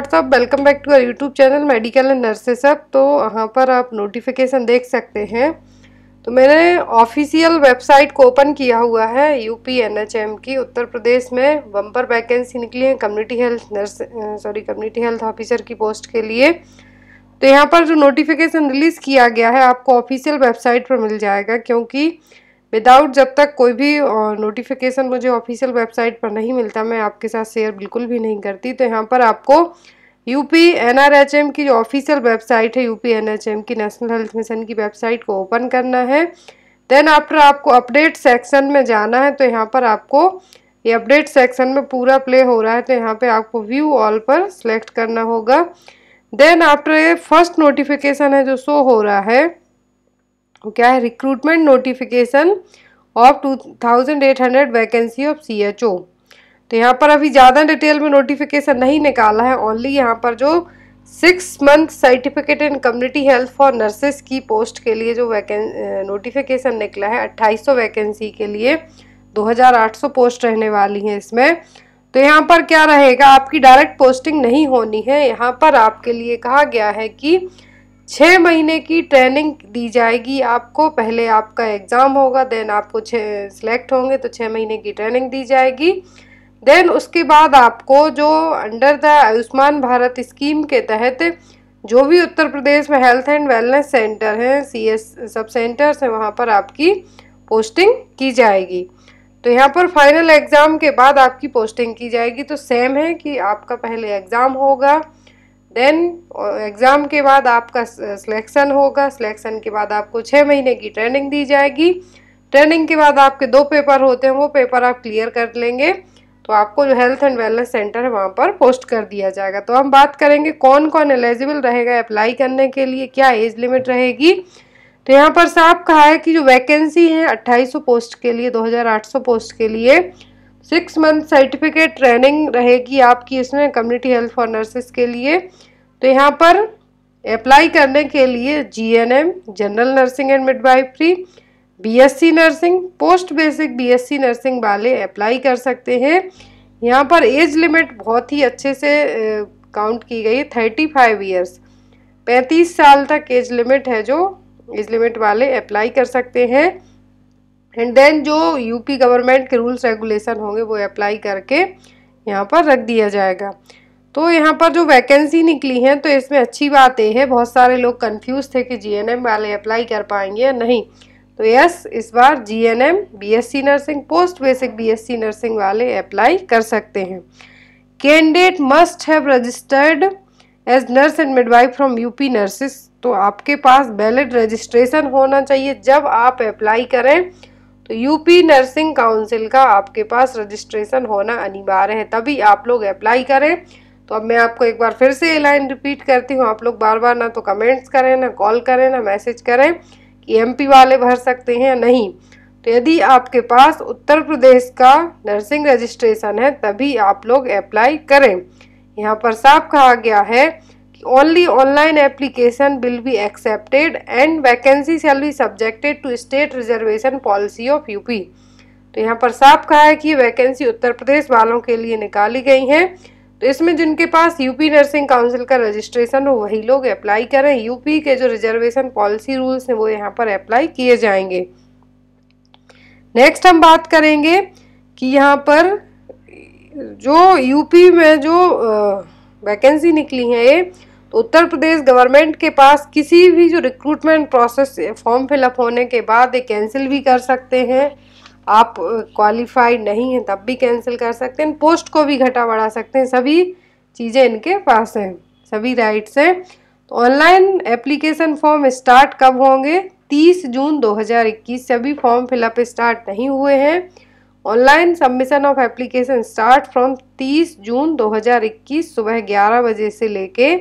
WhatsApp welcome back to our YouTube channel medical and nurses अब तो वहाँ पर आप नोटिफिकेशन देख सकते हैं तो मैंने ऑफिशियल वेबसाइट को ओपन किया हुआ है एच एम की उत्तर प्रदेश में बम्पर वैकेंसी निकली है community health nurse sorry community health officer की पोस्ट के लिए तो यहाँ पर जो नोटिफिकेशन रिलीज़ किया गया है आपको ऑफिशियल वेबसाइट पर मिल जाएगा क्योंकि विदाउट जब तक कोई भी नोटिफिकेशन मुझे ऑफिशियल वेबसाइट पर नहीं मिलता मैं आपके साथ शेयर बिल्कुल भी नहीं करती तो यहाँ पर आपको यूपी एनआरएचएम की जो ऑफिशियल वेबसाइट है यूपी एनआरएचएम की नेशनल हेल्थ मिशन की वेबसाइट को ओपन करना है देन आफ्टर आपको अपडेट सेक्शन में जाना है तो यहाँ पर आपको ये अपडेट सेक्शन में पूरा प्ले हो रहा है तो यहाँ पे आपको व्यू ऑल पर सेलेक्ट करना होगा देन आफ्टर ये फर्स्ट नोटिफिकेशन है जो शो हो रहा है क्या है recruitment notification of two thousand eight hundred vacancy of C H O तो यहाँ पर अभी ज़्यादा डिटेल में नोटिफिकेशन नहीं निकाला है ओनली यहाँ पर जो six month certificate in community health for nurses की पोस्ट के लिए जो वैकें नोटिफिकेशन निकला है अट्ठाईस सौ वैकेंसी के लिए दो हज़ार आठ सौ पोस्ट रहने वाली हैं इसमें तो यहाँ पर क्या रहेगा आपकी डायरेक्ट पोस्टिंग नहीं होनी है यहाँ पर आपके लिए कहा गया है कि छः महीने की ट्रेनिंग दी जाएगी आपको पहले आपका एग्ज़ाम होगा देन आपको छः सिलेक्ट होंगे तो छः महीने की ट्रेनिंग दी जाएगी देन उसके बाद आपको जो under the Ayushman Bharat scheme के तहत जो भी उत्तर प्रदेश में हेल्थ एंड वेलनेस सेंटर हैं सी एस सब सेंटर्स हैं वहाँ पर आपकी पोस्टिंग की जाएगी तो यहाँ पर फाइनल एग्ज़ाम के बाद आपकी पोस्टिंग की जाएगी तो सेम है कि आपका पहले एग्ज़ाम होगा देन एग्ज़ाम uh, के बाद आपका सिलेक्शन uh, होगा सिलेक्शन के बाद आपको छः महीने की ट्रेनिंग दी जाएगी ट्रेनिंग के बाद आपके दो पेपर होते हैं वो पेपर आप क्लियर कर लेंगे तो आपको जो हेल्थ एंड वेलनेस सेंटर है वहाँ पर पोस्ट कर दिया जाएगा तो हम बात करेंगे कौन कौन एलिजिबल रहेगा अप्लाई करने के लिए क्या एज लिमिट रहेगी तो यहाँ पर साहब कहा है कि जो वैकेंसी है 2800 पोस्ट के लिए 2800 पोस्ट के लिए सिक्स मंथ सर्टिफिकेट ट्रेनिंग रहेगी आपकी इसमें कम्युनिटी हेल्थ फॉर नर्सेस के लिए तो यहाँ पर अप्लाई करने के लिए GNM general nursing and S BSc nursing post basic BSc nursing वाले अप्लाई कर सकते हैं यहाँ पर एज लिमिट बहुत ही अच्छे से काउंट की गई है थर्टी फाइव ईयर्स पैंतीस साल तक एज लिमिट है जो एज लिमिट वाले अप्लाई कर सकते हैं एंड देन जो यूपी गवर्नमेंट के रूल्स रेगुलेशन होंगे वो अप्लाई करके यहाँ पर रख दिया जाएगा तो यहाँ पर जो वैकेंसी निकली है तो इसमें अच्छी बात यह है बहुत सारे लोग कंफ्यूज थे कि जीएनएम वाले अप्लाई कर पाएंगे या नहीं तो यस इस बार GNM BSc nursing post basic BSc nursing वाले अप्लाई कर सकते हैं candidate must have registered as nurse and midwife from UP nurses तो आपके पास वैलिड रजिस्ट्रेशन होना चाहिए जब आप अप्लाई करें तो यूपी नर्सिंग काउंसिल का आपके पास रजिस्ट्रेशन होना अनिवार्य है तभी आप लोग अप्लाई करें तो अब मैं आपको एक बार फिर से ये लाइन रिपीट करती हूँ आप लोग बार बार ना तो कमेंट्स करें ना कॉल करें ना मैसेज करें कि एमपी वाले भर सकते हैं या नहीं तो यदि आपके पास उत्तर प्रदेश का नर्सिंग रजिस्ट्रेशन है तभी आप लोग अप्लाई करें यहाँ पर साफ कहा गया है कि only online application will be accepted and vacancy shall be subjected to state reservation policy of UP तो यहाँ पर साफ कहा है कि वैकेंसी उत्तर प्रदेश वालों के लिए निकाली गई है तो इसमें जिनके पास यूपी नर्सिंग काउंसिल का रजिस्ट्रेशन हो वही लोग अप्लाई करें यूपी के जो रिजर्वेशन पॉलिसी रूल्स हैं वो यहाँ पर अप्लाई किए जाएंगे नेक्स्ट हम बात करेंगे कि यहाँ पर जो यूपी में जो वैकेंसी निकली है ये तो उत्तर प्रदेश गवर्नमेंट के पास किसी भी जो रिक्रूटमेंट प्रोसेस फॉर्म फिलअप होने के बाद ये कैंसिल भी कर सकते हैं आप क्वालिफाइड नहीं हैं तब भी कैंसिल कर सकते हैं पोस्ट को भी घटा बढ़ा सकते हैं सभी चीज़ें इनके पास हैं सभी राइट्स हैं तो ऑनलाइन एप्लीकेशन फॉर्म स्टार्ट कब होंगे 30 जून 2021 से अभी फॉर्म फिलअप स्टार्ट नहीं हुए हैं online submission of application start from 30 June 2021 सुबह 11 बजे से लेके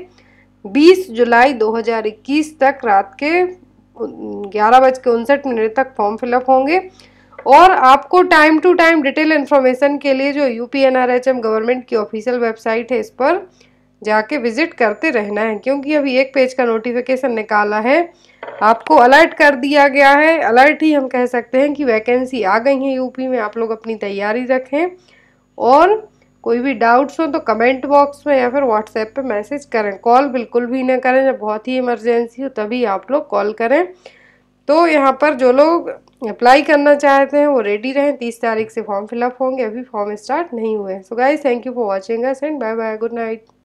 20 जुलाई 2021 तक रात के ग्यारह बज के उनसठ मिनट तक फॉर्म फिलअप होंगे और आपको time to time detail information के लिए जो यू गवर्नमेंट की ऑफिशियल वेबसाइट है इस पर जाके विजिट करते रहना है क्योंकि अभी एक पेज का नोटिफिकेशन निकाला है आपको अलर्ट कर दिया गया है अलर्ट ही हम कह सकते हैं कि वैकेंसी आ गई है यूपी में आप लोग अपनी तैयारी रखें और कोई भी डाउट्स हो तो कमेंट बॉक्स में या फिर व्हाट्सएप पे मैसेज करें कॉल बिल्कुल भी ना करें जब बहुत ही इमरजेंसी हो तभी आप लोग कॉल करें तो यहाँ पर जो लोग अप्लाई करना चाहते हैं वो रेडी रहें तीस तारीख से फॉर्म फिलअप होंगे अभी फॉर्म स्टार्ट नहीं हुए so guys thank you for watching us and bye bye good night